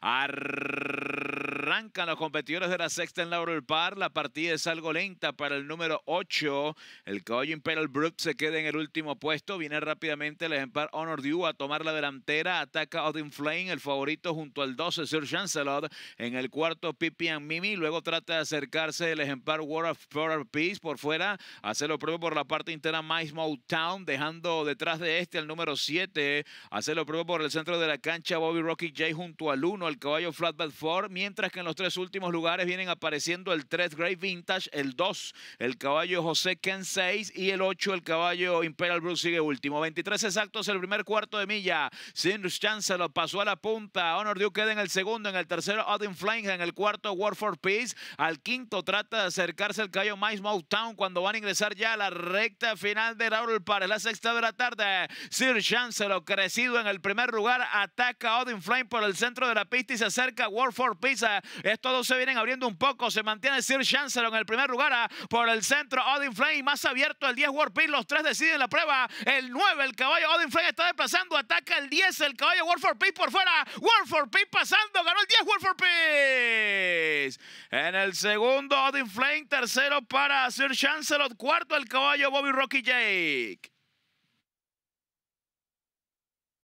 Arr- Arrancan los competidores de la sexta en Laurel Par. La partida es algo lenta para el número 8. El caballo Imperial Brook se queda en el último puesto. Viene rápidamente el ejemplar Honor Dew a tomar la delantera. Ataca Odin Flame, el favorito junto al 12 Sir Chancelot. En el cuarto Pippi and Mimi. Luego trata de acercarse el ejemplar War of Power Peace por fuera. Hace lo propio por la parte interna Mice Town, dejando detrás de este el número 7. Hace lo propio por el centro de la cancha Bobby Rocky J junto al 1, el caballo Flatbed 4. Mientras que en los tres últimos lugares vienen apareciendo el 3 Great Vintage, el 2 el caballo José Ken 6 y el 8 el caballo Imperial Blue sigue último. 23 exactos el primer cuarto de milla. chance lo pasó a la punta. Honor Duke queda en el segundo, en el tercero Odin Flying en el cuarto War for Peace. Al quinto trata de acercarse el caballo Mice Town cuando van a ingresar ya a la recta final de Raúl para La sexta de la tarde. Sir Chancellor crecido en el primer lugar. Ataca Odin Flame por el centro de la pista y se acerca War for Peace estos dos se vienen abriendo un poco. Se mantiene Sir Chancellor en el primer lugar ah, por el centro. Odin Flame más abierto. El 10 Warpin. Los tres deciden la prueba. El 9, el caballo Odin Flame está desplazando. Ataca el 10, el caballo War for por fuera. War for pasando. Ganó el 10 War for En el segundo, Odin Flame. Tercero para Sir Chancellor. Cuarto, el caballo Bobby Rocky Jake.